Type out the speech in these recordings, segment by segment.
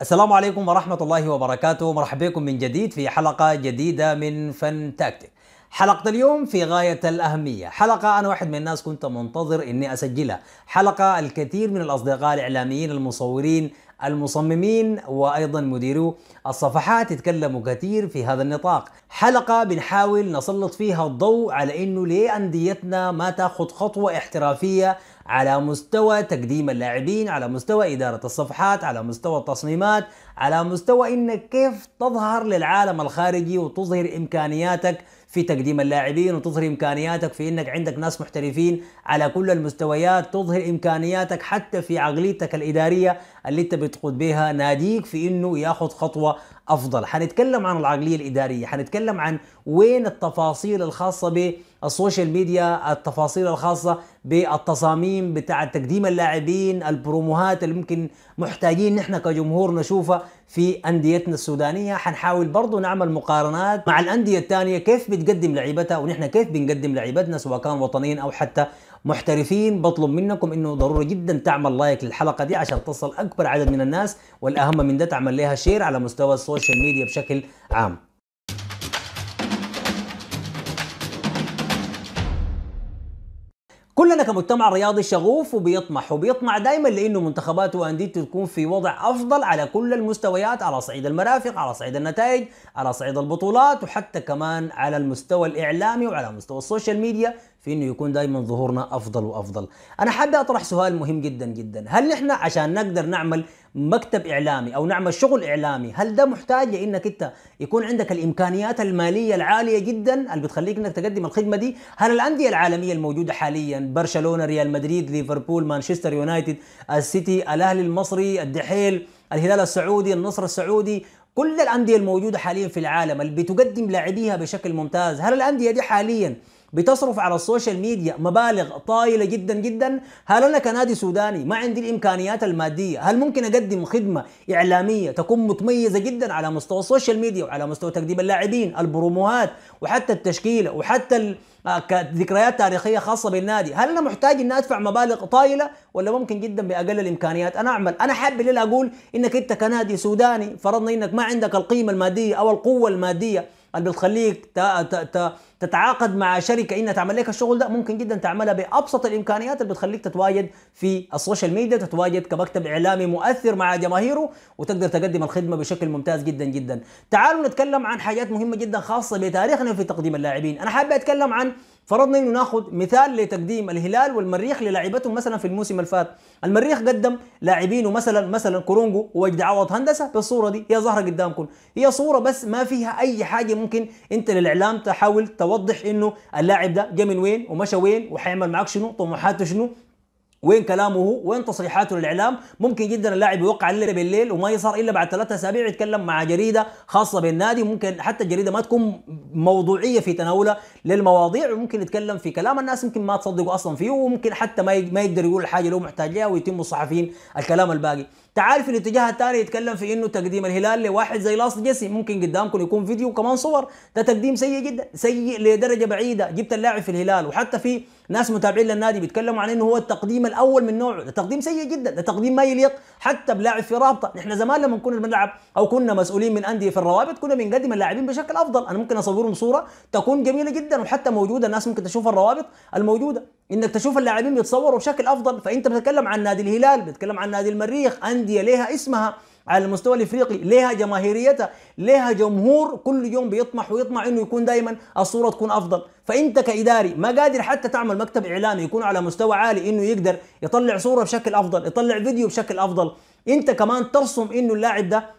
السلام عليكم ورحمة الله وبركاته مرحبا بكم من جديد في حلقة جديدة من فن تاكتيك حلقة اليوم في غاية الأهمية حلقة أنا واحد من الناس كنت منتظر أني أسجلها حلقة الكثير من الأصدقاء الإعلاميين المصورين المصممين وأيضا مديرو الصفحات يتكلموا كثير في هذا النطاق حلقة بنحاول نسلط فيها الضوء على أنه ليه أنديتنا ما تأخذ خطوة احترافية على مستوى تقديم اللاعبين على مستوى إدارة الصفحات على مستوى التصميمات على مستوى إنك كيف تظهر للعالم الخارجي وتظهر إمكانياتك في تقديم اللاعبين وتظهر إمكانياتك في إنك عندك ناس محترفين على كل المستويات تظهر إمكانياتك حتى في عقليتك الإدارية اللي أنت بتقود بها ناديك في إنه ياخذ خطوة أفضل حنتكلم عن العقلية الإدارية حنتكلم عن وين التفاصيل الخاصة به السوشيال ميديا التفاصيل الخاصة بالتصاميم بتاع تقديم اللاعبين البروموهات اللي ممكن محتاجين نحن كجمهور نشوفها في أنديتنا السودانية حنحاول برضو نعمل مقارنات مع الأندية الثانية كيف بتقدم لعيبتها ونحن كيف بنقدم لعيبتنا سواء كان وطنيين أو حتى محترفين بطلب منكم انه ضروري جدا تعمل لايك للحلقه دي عشان تصل اكبر عدد من الناس والاهم من ده تعمل لها شير على مستوى السوشيال ميديا بشكل عام كلنا كمجتمع رياضي شغوف وبيطمح وبيطمع دائما لانه منتخبات وانديته تكون في وضع افضل على كل المستويات على صعيد المرافق على صعيد النتائج على صعيد البطولات وحتى كمان على المستوى الاعلامي وعلى مستوى السوشيال ميديا في انه يكون دائما ظهورنا افضل وافضل انا حابب اطرح سؤال مهم جدا جدا هل نحن عشان نقدر نعمل مكتب اعلامي او نعمل شغل اعلامي هل ده محتاج انك انت يكون عندك الامكانيات الماليه العاليه جدا اللي بتخليك انك تقدم الخدمه دي هل الانديه العالميه الموجوده حاليا برشلونه ريال مدريد ليفربول مانشستر يونايتد السيتي الاهلي المصري الدحيل الهلال السعودي النصر السعودي كل الانديه الموجوده حاليا في العالم اللي بتقدم لاعبيها بشكل ممتاز هل الانديه دي حاليا بتصرف على السوشيال ميديا مبالغ طائله جدا جدا هل انا كنادي سوداني ما عندي الامكانيات الماديه هل ممكن اقدم خدمه اعلاميه تكون متميزه جدا على مستوى السوشيال ميديا وعلى مستوى تقديم اللاعبين البروموهات وحتى التشكيله وحتى آه، ذكريات تاريخيه خاصه بالنادي هل انا محتاج اني ادفع مبالغ طائله ولا ممكن جدا باقل الامكانيات انا اعمل انا حابب اللي اقول انك انت كنادي سوداني فرضنا انك ما عندك القيمه الماديه او القوه الماديه اللي بتخليك تتعاقد مع شركة إنها تعمل لك الشغل ده ممكن جدا تعملها بأبسط الإمكانيات اللي بتخليك تتواجد في السوشيال ميديا تتواجد كمكتب إعلامي مؤثر مع جماهيره وتقدر تقدم الخدمة بشكل ممتاز جدا جدا تعالوا نتكلم عن حاجات مهمة جدا خاصة بتاريخنا في تقديم اللاعبين أنا حابب أتكلم عن فرضنا انه ناخذ مثال لتقديم الهلال والمريخ للاعبتهم مثلا في الموسم الفات المريخ قدم لاعبينه مثلا مثلا كورونجو ووجد عوض هندسه بالصوره دي هي ظاهره قدامكم هي صوره بس ما فيها اي حاجه ممكن انت للاعلام تحاول توضح انه اللاعب ده جه من وين ومشى وين وحيعمل معك شنو طموحاته شنو وين كلامه وين تصريحاته للاعلام ممكن جدا اللاعب يوقع الليله بالليل وما يصار الا بعد ثلاثة اسابيع يتكلم مع جريده خاصه بالنادي ممكن حتى الجريده ما تكون موضوعيه في تناولها للمواضيع وممكن يتكلم في كلام الناس يمكن ما تصدقوا اصلا فيه وممكن حتى ما ما يقدر يقول الحاجه اللي هو محتاج لها ويتم الصحفيين الكلام الباقي تعال في الاتجاه الثاني يتكلم في انه تقديم الهلال لواحد زي لاص جيسي ممكن قدامكم يكون فيديو وكمان صور ده تقديم سيء جدا سيء لدرجه بعيده جبت اللاعب في الهلال وحتى في ناس متابعين للنادي بيتكلموا عن انه هو التقديم الاول من نوعه ده تقديم سيء جدا ده تقديم ما يليق حتى بلاعب في رابطه نحن زمان لما كنا بنلعب او كنا مسؤولين من انديه في الروابط كنا بنقدم اللاعبين بشكل افضل انا ممكن اصورهم صوره تكون جميله جدا وحتى موجوده الناس ممكن تشوف الروابط الموجوده انك تشوف اللاعبين بيتصوروا بشكل افضل فانت بتتكلم عن نادي الهلال بتتكلم عن نادي المريخ انديه لها اسمها على المستوى الافريقي لها جماهيريتها لها جمهور كل يوم بيطمح ويطمع انه يكون دائما الصوره تكون افضل فانت كاداري ما قادر حتى تعمل مكتب اعلامي يكون على مستوى عالي انه يقدر يطلع صوره بشكل افضل يطلع فيديو بشكل افضل انت كمان ترسم انه اللاعب ده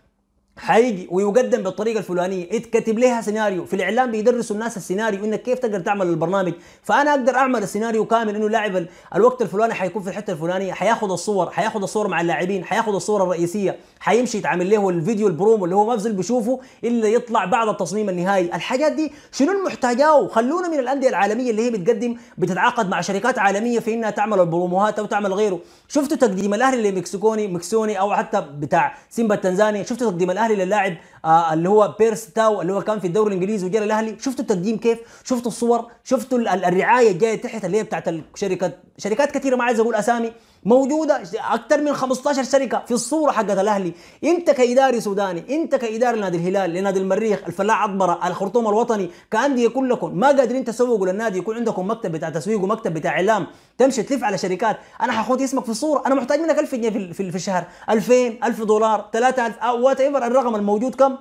هيجي ويقدم بالطريقه الفلانيه اتكتب لها سيناريو في الاعلام بيدرسوا الناس السيناريو انك كيف تقدر تعمل البرنامج فانا اقدر اعمل السيناريو كامل انه لاعب الوقت الفلاني حيكون في الحته الفلانيه حياخذ الصور حياخذ الصور مع اللاعبين حياخذ الصور الرئيسيه حيمشي يتعمل له الفيديو البرومو اللي هو ما بزل بيشوفه الا يطلع بعد التصميم النهائي الحاجات دي شنو المحتاجاه خلونا من الانديه العالميه اللي هي بتقدم بتتعاقد مع شركات عالميه في انها تعمل البروموهات او تعمل غيره شفتوا تقديم الاهلي لمكسيكوني مكسوني او حتى بتاع سيمبا التنزاني شفتوا تقديم الأهل الاهلي للاعب آه اللي هو بيرس تاو اللي هو كان في الدوري الانجليزي وجرى الاهلي شفتوا التقديم كيف شفتوا الصور شفتوا الرعايه جايه تحت اللي هي بتاعت شركه شركات كثيره ما عايز اقول اسامي موجوده اكثر من 15 شركه في الصوره حقت الاهلي انت كاداري سوداني انت كاداري نادي الهلال لنادي المريخ الفلاح عطبره الخرطوم الوطني كانديه كلكم ما قادرين تسوقوا للنادي يكون عندكم مكتب بتاع تسويق ومكتب بتاع اعلام تمشي تلف على شركات انا حاخد اسمك في الصوره انا محتاج منك 1000 جنيه في, في الشهر 2000 1000 دولار 3000 وات ايفر الرقم الموجود كم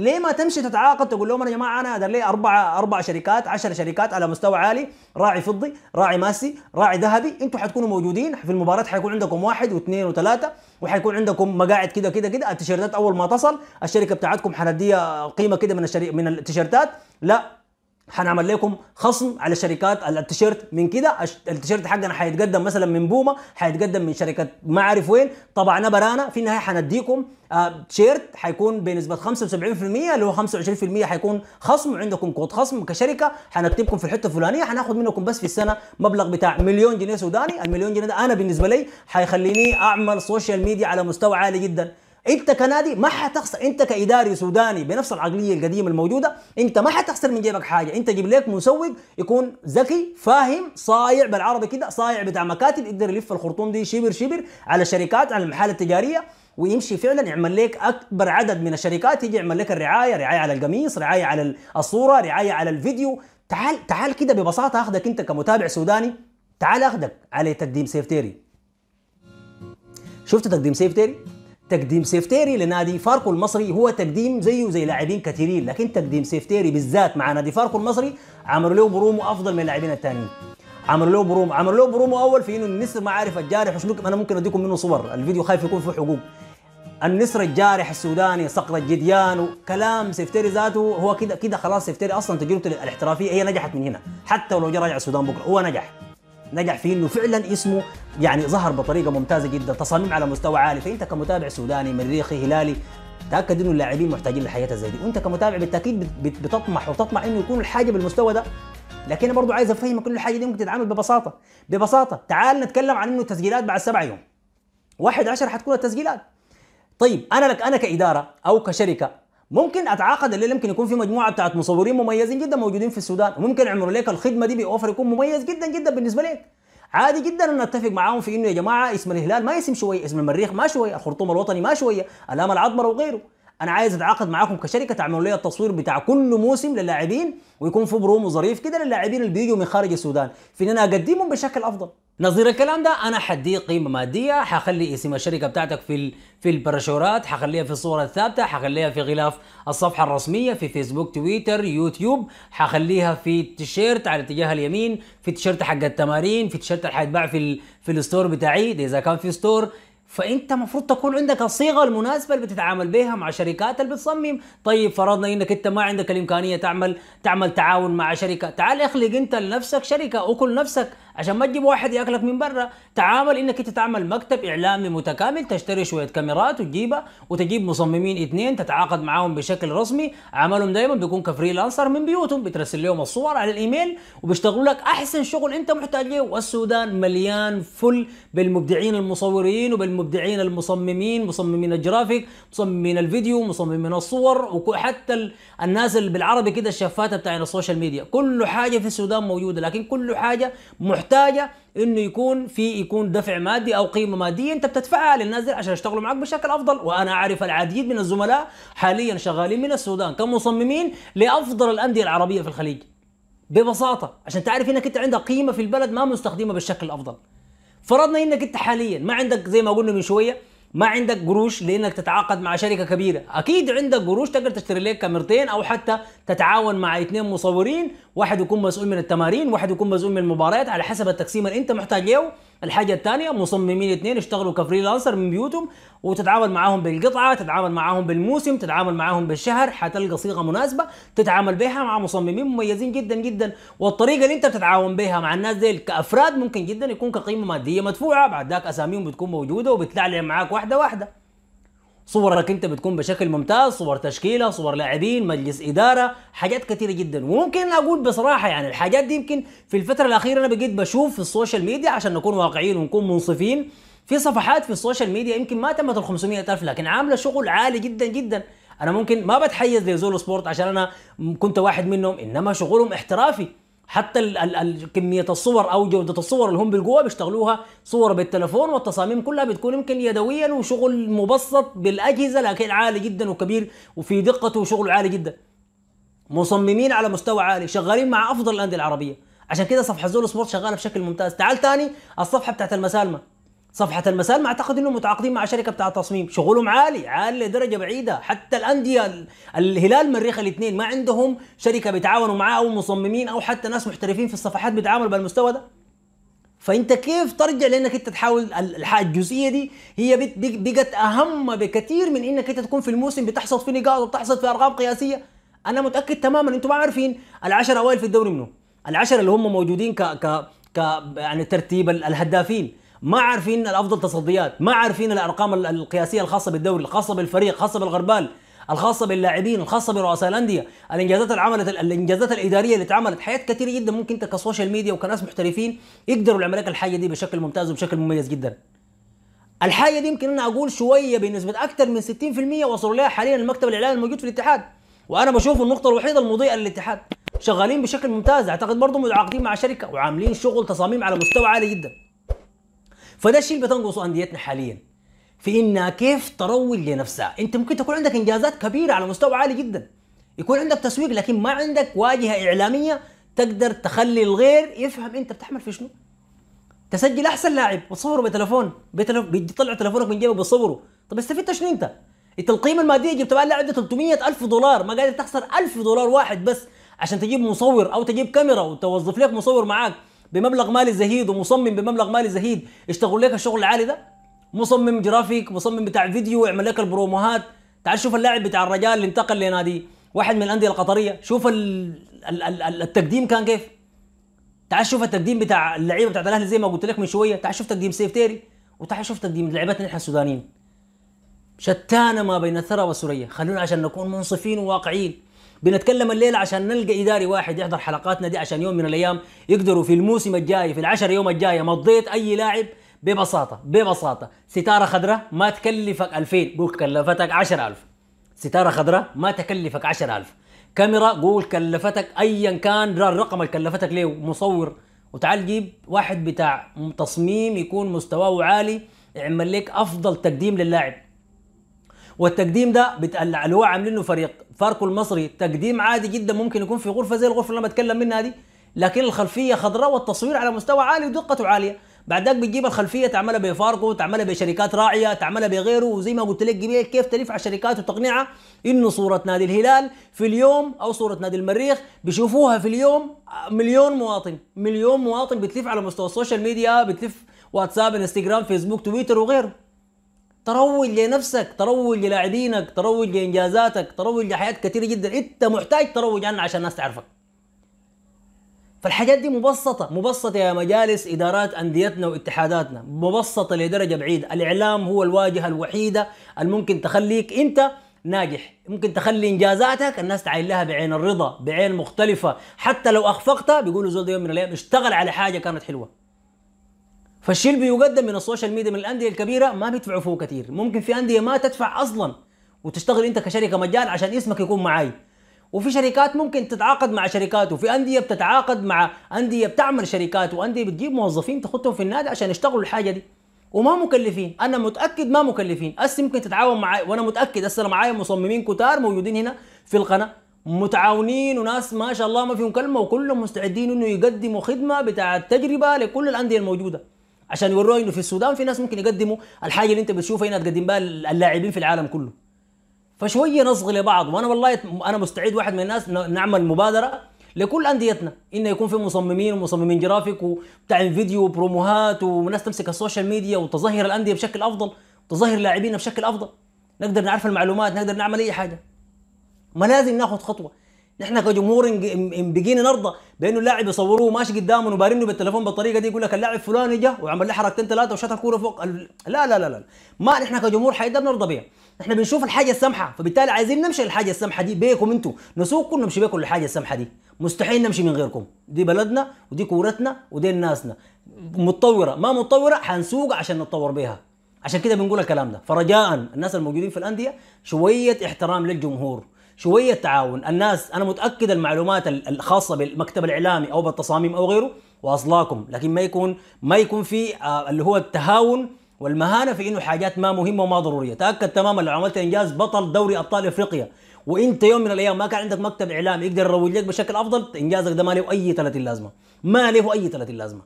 ليه ما تمشي تتعاقد تقول لهم انا يا جماعه انا ادر لي اربع اربع شركات عشر شركات على مستوى عالي راعي فضي راعي ماسي راعي ذهبي انتوا حتكونوا موجودين في المباراه حيكون عندكم واحد واثنين وثلاثه وحيكون عندكم مقاعد كده كده كده التيشيرتات اول ما تصل الشركه بتاعتكم حنديها قيمه كده من الشري... من التيشيرتات لا هنعمل لكم خصم على شركات التيشيرت من كده التيشيرت حقنا هيتقدم مثلا من بوما هيتقدم من شركه ما اعرف وين طبعا برانا في النهايه هنديكم آه، تيشيرت هيكون بنسبه 75% اللي هو 25% هيكون خصم عندكم كود خصم كشركه حنكتبكم في الحته الفلانيه هناخد منكم بس في السنه مبلغ بتاع مليون جنيه سوداني المليون جنيه ده انا بالنسبه لي هيخليني اعمل سوشيال ميديا على مستوى عالي جدا انت كنادي ما حتخسر انت كاداري سوداني بنفس العقليه القديمه الموجوده انت ما حتخسر من جيبك حاجه انت جيب لك مسوق يكون ذكي فاهم صايع بالعربي كده صايع بتاع مكاتب يقدر يلف الخرطوم دي شبر شبر على الشركات على المحال التجاريه ويمشي فعلا يعمل لك اكبر عدد من الشركات يجي يعمل لك الرعايه رعايه على القميص رعايه على الصوره رعايه على الفيديو تعال تعال كده ببساطه اخذك انت كمتابع سوداني تعال اخذك على تقديم سيفتيري شفت تقديم سيفتيري تقديم سيفتيري لنادي فاركو المصري هو تقديم زيه زي لاعبين كثيرين لكن تقديم سيفتيري بالذات مع نادي فاركو المصري عمل له برومو افضل من اللاعبين الثانيين عمل له برومو عمل له برومو اول في انه النسر ما عارف الجارح شنو انا ممكن اديكم منه صور الفيديو خايف يكون فيه حقوق النسر الجارح السوداني صقر الجديان وكلام سيفتيري ذاته هو كده كده خلاص سيفتيري اصلا تجربته الاحترافيه هي نجحت من هنا حتى لو جه راجع السودان بكره هو نجح نجح فيه انه فعلا اسمه يعني ظهر بطريقه ممتازه جدا تصاميم على مستوى عالي فانت كمتابع سوداني مريخي هلالي تاكد انه اللاعبين محتاجين لحياه زي دي وانت كمتابع بالتاكيد بتطمح وتطمح انه يكون الحاجه بالمستوى ده لكن انا برضه عايز افهمك كل الحاجه دي ممكن تتعامل ببساطه ببساطه تعال نتكلم عن انه التسجيلات بعد سبع يوم 1 10 حتكون التسجيلات طيب انا لك انا كاداره او كشركه ممكن اتعاقد الليله يمكن يكون في مجموعه بتاعت مصورين مميزين جدا موجودين في السودان وممكن يعملوا لك الخدمه دي باوفر يكون مميز جدا جدا بالنسبه لك عادي جدا ان اتفق معاهم في انه يا جماعه اسم الهلال ما اسم شويه اسم المريخ ما شويه الخرطوم الوطني ما شويه الام العضمر وغيره انا عايز اتعاقد معاكم كشركه تعملوا لي التصوير بتاع كل موسم للاعبين ويكون في برومو ظريف كده للاعبين اللي بيجوا من خارج السودان في ان انا اقدمهم بشكل افضل نظير الكلام ده انا حديه قيمه ماديه حخلي اسم الشركه بتاعتك في في البراشورات حخليها في الصوره الثابته حخليها في غلاف الصفحه الرسميه في فيسبوك تويتر يوتيوب حخليها في التيشيرت على اتجاه اليمين في التيشيرت حق التمارين في التيشيرت اللي حيتباع في ال... في الستور بتاعي اذا كان في ستور فانت المفروض تكون عندك الصيغه المناسبه اللي بتتعامل بها مع شركات اللي بتصمم طيب فرضنا انك انت ما عندك الامكانيه تعمل تعمل تعاون مع شركه تعال اخلق انت لنفسك شركه وكل نفسك عشان ما تجيب واحد ياكلك من برا تعامل انك انت تعمل مكتب اعلامي متكامل تشتري شويه كاميرات وتجيبها وتجيب مصممين اثنين تتعاقد معاهم بشكل رسمي عملهم دائما بيكون كفريلانسر من بيوتهم بترسل لهم الصور على الايميل وبيشتغلوا لك احسن شغل انت محتاج ليه والسودان مليان فل بالمبدعين المصورين وبالمبدعين المصممين مصممين الجرافيك مصممين الفيديو مصممين الصور وحتى الناس اللي بالعربي كده الشفاته بتاعين السوشيال ميديا كل حاجه في السودان موجوده لكن كل حاجه محتاجه انه يكون في يكون دفع مادي او قيمه ماديه انت بتدفعها للناس عشان يشتغلوا معك بشكل افضل وانا اعرف العديد من الزملاء حاليا شغالين من السودان كمصممين لافضل الانديه العربيه في الخليج ببساطه عشان تعرف انك انت عندك قيمه في البلد ما مستخدمه بالشكل الافضل فرضنا انك انت حاليا ما عندك زي ما قلنا من شويه ما عندك قروش لانك تتعاقد مع شركه كبيره اكيد عندك قروش تقدر تشتري لك كاميرتين او حتى تتعاون مع اثنين مصورين واحد يكون مسؤول من التمارين واحد يكون مسؤول من المباريات على حسب التقسيم اللي انت محتاج له الحاجه الثانيه مصممين اثنين يشتغلوا كفريلانسر من بيوتهم وتتعامل معاهم بالقطعه تتعامل معاهم بالموسم تتعامل معاهم بالشهر حتلقى صيغه مناسبه تتعامل بها مع مصممين مميزين جدا جدا والطريقه اللي انت بتتعاون بها مع الناس ديل كافراد ممكن جدا يكون كقيمه ماديه مدفوعه بعد ذاك اساميهم بتكون موجوده وبتلعلم معاك واحده واحده صورك انت بتكون بشكل ممتاز صور تشكيله صور لاعبين مجلس اداره حاجات كثيره جدا وممكن اقول بصراحه يعني الحاجات دي يمكن في الفتره الاخيره انا بقيت بشوف في السوشيال ميديا عشان نكون واقعيين ونكون منصفين في صفحات في السوشيال ميديا يمكن ما تمت ال 500 الف لكن عامله شغل عالي جدا جدا انا ممكن ما بتحيز لزول سبورت عشان انا كنت واحد منهم انما شغلهم احترافي حتى ال ال ال كميه الصور او جوده الصور اللي هم بالقوه بيشتغلوها صور بالتلفون والتصاميم كلها بتكون يمكن يدويا وشغل مبسط بالاجهزه لكن عالي جدا وكبير وفي دقته وشغل عالي جدا مصممين على مستوى عالي شغالين مع افضل الانديه العربيه عشان كده صفحه زول سبورت شغاله بشكل ممتاز تعال تاني الصفحه بتاعت المسالمه صفحة المساء ما اعتقد انهم متعاقدين مع شركة بتاع تصميم، شغلهم عالي عالي لدرجة بعيدة، حتى الأندية الهلال مريخ الاثنين ما عندهم شركة بيتعاونوا معاها أو مصممين أو حتى ناس محترفين في الصفحات بيتعاملوا بالمستوى ده. فأنت كيف ترجع لأنك أنت تحاول الجزئية دي هي بقت أهم بكثير من أنك أنت تكون في الموسم بتحصد في نقاط وبتحصد في أرقام قياسية. أنا متأكد تماما أنتم ما عارفين العشرة أوائل في الدوري منهم. العشرة اللي هم موجودين ك ك ك يعني ترتيب الهدافين ما عارفين الافضل تصديات ما عارفين الارقام القياسيه الخاصه بالدوري الخاصه بالفريق الخاصه بالغربال الخاصه باللاعبين الخاصه برؤساء الانديه الانجازات اللي عملت الانجازات الاداريه اللي اتعملت حاجات كثيره جدا ممكن انت كسوشيال ميديا وكناس محترفين يقدروا يعملوا لك الحاجه دي بشكل ممتاز وبشكل مميز جدا الحاجه دي يمكن انا اقول شويه بنسبه اكثر من 60% وصلوا لها حاليا المكتب الاعلامي الموجود في الاتحاد وانا بشوف النقطه الوحيده المضيئه للاتحاد شغالين بشكل ممتاز اعتقد برضه متعاقدين مع شركه وعاملين شغل تصاميم على مستوى عالي جدا فده الشيء اللي بتنقصه انديتنا حاليا في انها كيف تروج لنفسها انت ممكن تكون عندك انجازات كبيره على مستوى عالي جدا يكون عندك تسويق لكن ما عندك واجهه اعلاميه تقدر تخلي الغير يفهم انت بتحمل في شنو تسجل احسن لاعب وتصوره بتليفون بيطلع تليفونك من جيبك بيصوروا طب استفدت شنو انت؟ انت القيمه الماديه جبتها اللاعب ده 300 الف دولار ما قادر تخسر 1000 دولار واحد بس عشان تجيب مصور او تجيب كاميرا وتوظف لك مصور معاك بمبلغ مالي زهيد ومصمم بمبلغ مالي زهيد يشتغل لك الشغل العالي ده مصمم جرافيك مصمم بتاع فيديو يعمل لك البروموهات تعال شوف اللاعب بتاع الرجال اللي انتقل لنادي واحد من الانديه القطريه شوف التقديم كان كيف تعال شوف التقديم بتاع اللعيبه بتاعت الاهلي زي ما قلت لك من شويه تعال شوف تقديم سيف تيري وتعال شوف تقديم لعيبتنا احنا السودانيين شتان ما بين الثرى والسريه خلونا عشان نكون منصفين وواقعيين بنتكلم الليله عشان نلقى اداري واحد يحضر حلقاتنا دي عشان يوم من الايام يقدروا في الموسم الجاي في العشر يوم الجايه مضيت اي لاعب ببساطه ببساطه ستاره خضراء ما تكلفك 2000 قول كلفتك 10000 ستاره خضراء ما تكلفك 10000 كاميرا قول كلفتك ايا كان الرقم اللي كلفتك ليه مصور وتعال جيب واحد بتاع تصميم يكون مستواه عالي يعمل لك افضل تقديم للاعب والتقديم ده بتقلع اللي هو عاملينه فريق فاركو المصري تقديم عادي جدا ممكن يكون في غرفه زي الغرفه اللي انا بتكلم منها دي لكن الخلفيه خضراء والتصوير على مستوى عالي ودقته عاليه بعدك بتجيب الخلفيه تعملها بفاركو تعملها بشركات راعيه تعملها بغيره وزي ما قلت لك جميل كيف تلف على الشركات وتقنعها انه صوره نادي الهلال في اليوم او صوره نادي المريخ بيشوفوها في اليوم مليون مواطن مليون مواطن بتلف على مستوى السوشيال ميديا بتلف واتساب انستغرام فيسبوك تويتر وغيره تروج لنفسك تروج للاعبينك تروج لانجازاتك تروج لحاجات كثيره جدا انت محتاج تروج عنها عشان الناس تعرفك فالحاجات دي مبسطه مبسطه يا مجالس ادارات انديتنا واتحاداتنا مبسطه لدرجه بعيده الاعلام هو الواجهه الوحيده الممكن تخليك انت ناجح ممكن تخلي انجازاتك الناس تعين لها بعين الرضا بعين مختلفه حتى لو اخفقتها بيقولوا زول يوم من الايام اشتغل على حاجه كانت حلوه فالشيء اللي بيقدم من السوشيال ميديا من الانديه الكبيره ما بيدفعوا فوق كثير ممكن في انديه ما تدفع اصلا وتشتغل انت كشركه مجان عشان اسمك يكون معاي وفي شركات ممكن تتعاقد مع شركات وفي انديه بتتعاقد مع انديه بتعمل شركات وانديه بتجيب موظفين تحطهم في النادي عشان يشتغلوا الحاجه دي وما مكلفين انا متاكد ما مكلفين هسه ممكن تتعاون معي وانا متاكد هسه معايا مصممين كتار موجودين هنا في القناه متعاونين وناس ما شاء الله ما فيهم كلمه وكلهم مستعدين انه يقدموا خدمه بتاعت تجربه لكل الانديه الموجوده عشان يوروه انه في السودان في ناس ممكن يقدموا الحاجه اللي انت بتشوفها هنا تقدم بها اللاعبين في العالم كله فشويه نصغي لبعض وانا والله انا مستعد واحد من الناس نعمل مبادره لكل انديتنا انه يكون في مصممين ومصممين جرافيك وبتاعين فيديو وبروموهات وناس تمسك السوشيال ميديا وتظهر الانديه بشكل افضل تظهر لاعبينا بشكل افضل نقدر نعرف المعلومات نقدر نعمل اي حاجه ما لازم ناخذ خطوه نحن كجمهور بقينا نرضى بانه اللاعب يصوروه ماشي قدامنا وبارنه بالتليفون بالطريقه دي يقول لك اللاعب فلان جه وعمل له حركتين ثلاثه وشات الكوره فوق لا لا لا لا ما نحن كجمهور حيدا بنرضى بيها نحن بنشوف الحاجه السمحه فبالتالي عايزين نمشي للحاجه السمحه دي بيكم انتم نسوقكم نمشي بيكم للحاجه السمحه دي مستحيل نمشي من غيركم دي بلدنا ودي كورتنا ودي ناسنا متطوره ما متطوره حنسوق عشان نتطور بيها عشان كده بنقول الكلام ده فرجاء الناس الموجودين في الانديه شويه احترام للجمهور شويه تعاون الناس انا متاكد المعلومات الخاصه بالمكتب الاعلامي او بالتصاميم او غيره واصلاكم لكن ما يكون ما يكون في آه، اللي هو التهاون والمهانه في انه حاجات ما مهمه وما ضروريه تاكد تماما لو عملت انجاز بطل دوري ابطال افريقيا وانت يوم من الايام ما كان عندك مكتب اعلامي يقدر يروج لك بشكل افضل انجازك ده ما له اي 30 لازمه ما له اي 30 لازمه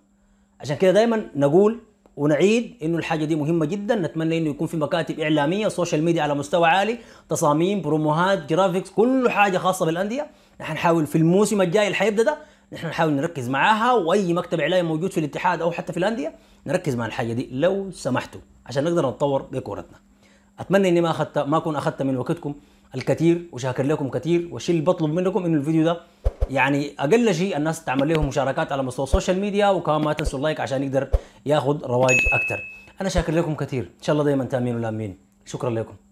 عشان كده دائما نقول ونعيد انه الحاجه دي مهمه جدا نتمنى انه يكون في مكاتب اعلاميه سوشيال ميديا على مستوى عالي تصاميم بروموهات جرافيكس كل حاجه خاصه بالانديه نحن نحاول في الموسم الجاي اللي حيبدا ده نحن نحاول نركز معاها واي مكتب اعلامي موجود في الاتحاد او حتى في الانديه نركز مع الحاجه دي لو سمحتوا عشان نقدر نتطور بكورتنا اتمنى اني ما اخذت ما اكون اخذت من وقتكم الكثير وشاكر لكم كثير والشيء اللي بطلب منكم انه الفيديو ده يعني اقل شيء الناس تعمل لهم مشاركات على مستوى السوشيال ميديا وكمان ما تنسوا اللايك عشان يقدر ياخذ رواج اكثر انا شاكر لكم كثير ان شاء الله دايما تامين ولامين شكرا لكم